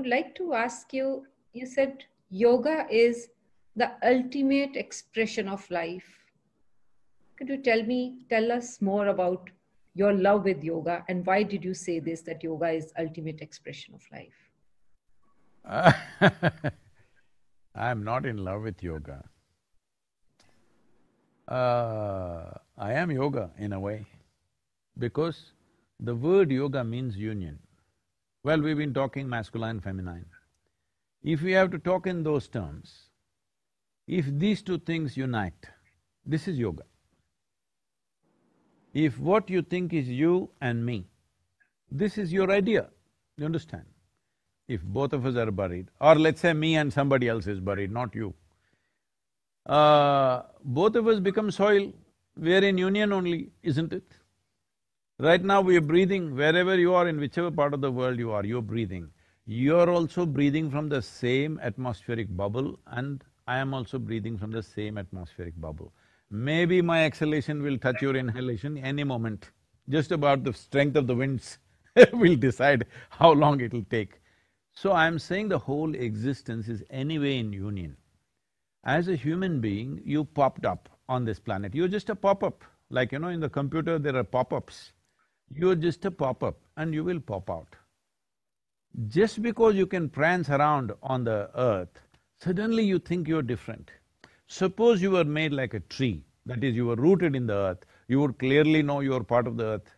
would like to ask you you said yoga is the ultimate expression of life. Could you tell me, tell us more about your love with yoga and why did you say this that yoga is ultimate expression of life? I'm not in love with yoga. Uh, I am yoga in a way because the word yoga means union. Well, we've been talking masculine, feminine. If we have to talk in those terms, if these two things unite, this is yoga. If what you think is you and me, this is your idea, you understand? If both of us are buried, or let's say me and somebody else is buried, not you, uh, both of us become soil, we're in union only, isn't it? Right now we are breathing, wherever you are, in whichever part of the world you are, you're breathing. You're also breathing from the same atmospheric bubble and I am also breathing from the same atmospheric bubble. Maybe my exhalation will touch your inhalation any moment. Just about the strength of the winds will decide how long it'll take. So I'm saying the whole existence is anyway in union. As a human being, you popped up on this planet, you're just a pop-up. Like you know, in the computer there are pop-ups. You're just a pop-up and you will pop out. Just because you can prance around on the earth, suddenly you think you're different. Suppose you were made like a tree, that is, you were rooted in the earth, you would clearly know you are part of the earth.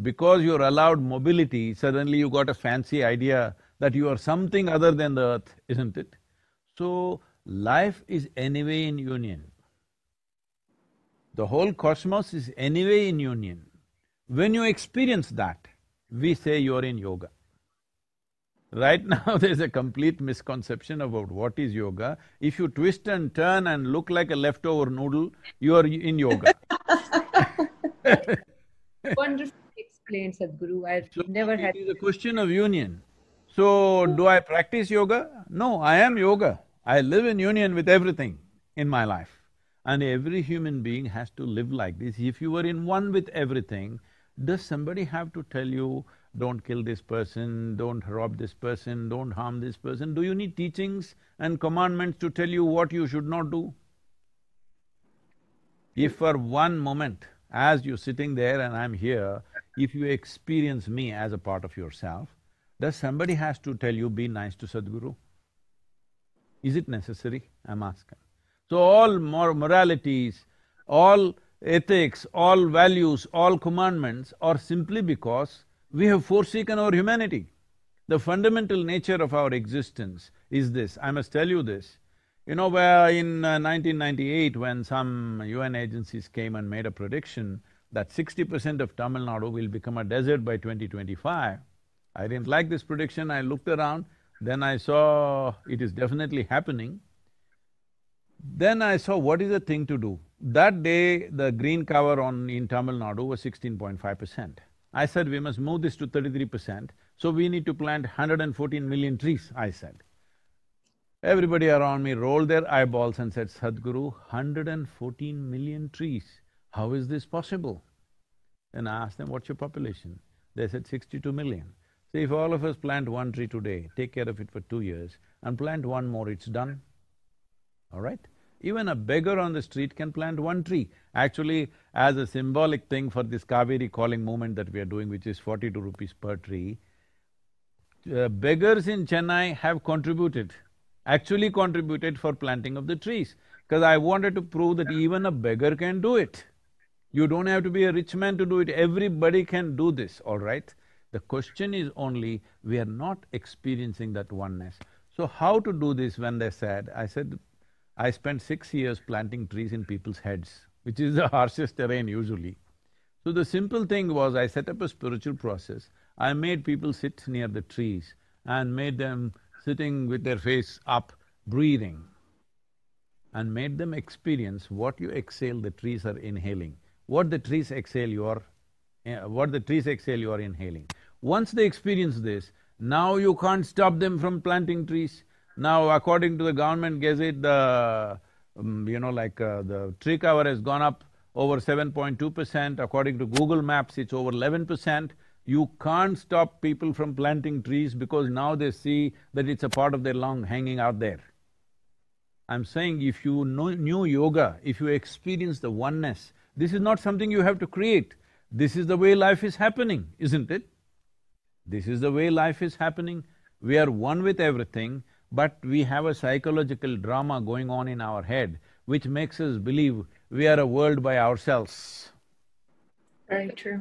Because you're allowed mobility, suddenly you got a fancy idea that you are something other than the earth, isn't it? So, life is anyway in union. The whole cosmos is anyway in union. When you experience that, we say you're in yoga. Right now, there's a complete misconception about what is yoga. If you twist and turn and look like a leftover noodle, you are in yoga. Wonderfully explained, Sadhguru. I've so never had. It is a question of union. So, do I practice yoga? No, I am yoga. I live in union with everything in my life. And every human being has to live like this. If you were in one with everything, does somebody have to tell you, don't kill this person, don't rob this person, don't harm this person? Do you need teachings and commandments to tell you what you should not do? If for one moment, as you're sitting there and I'm here, if you experience me as a part of yourself, does somebody has to tell you, be nice to Sadhguru? Is it necessary? I'm asking. So all mor moralities, all ethics, all values, all commandments are simply because we have forsaken our humanity. The fundamental nature of our existence is this, I must tell you this. You know, where in uh, 1998 when some UN agencies came and made a prediction that sixty percent of Tamil Nadu will become a desert by 2025, I didn't like this prediction, I looked around, then I saw it is definitely happening. Then I saw what is the thing to do. That day, the green cover on… in Tamil Nadu was 16.5 percent. I said, we must move this to 33 percent, so we need to plant 114 million trees, I said. Everybody around me rolled their eyeballs and said, Sadhguru, 114 million trees, how is this possible? Then I asked them, what's your population? They said, 62 million. See, if all of us plant one tree today, take care of it for two years, and plant one more, it's done, all right? Even a beggar on the street can plant one tree. Actually, as a symbolic thing for this Kaveri calling movement that we are doing, which is forty-two rupees per tree, uh, beggars in Chennai have contributed, actually contributed for planting of the trees. Because I wanted to prove that even a beggar can do it. You don't have to be a rich man to do it, everybody can do this, all right? The question is only, we are not experiencing that oneness. So how to do this when they said, I said, I spent six years planting trees in people's heads, which is the harshest terrain usually. So the simple thing was I set up a spiritual process. I made people sit near the trees and made them sitting with their face up, breathing and made them experience what you exhale, the trees are inhaling. What the trees exhale, you are… Uh, what the trees exhale, you are inhaling. Once they experience this, now you can't stop them from planting trees. Now, according to the government gazette, the, um, you know, like uh, the tree cover has gone up over 7.2 percent, according to Google Maps, it's over 11 percent. You can't stop people from planting trees because now they see that it's a part of their lung hanging out there. I'm saying if you know, knew yoga, if you experience the oneness, this is not something you have to create. This is the way life is happening, isn't it? This is the way life is happening. We are one with everything but we have a psychological drama going on in our head which makes us believe we are a world by ourselves. Very true.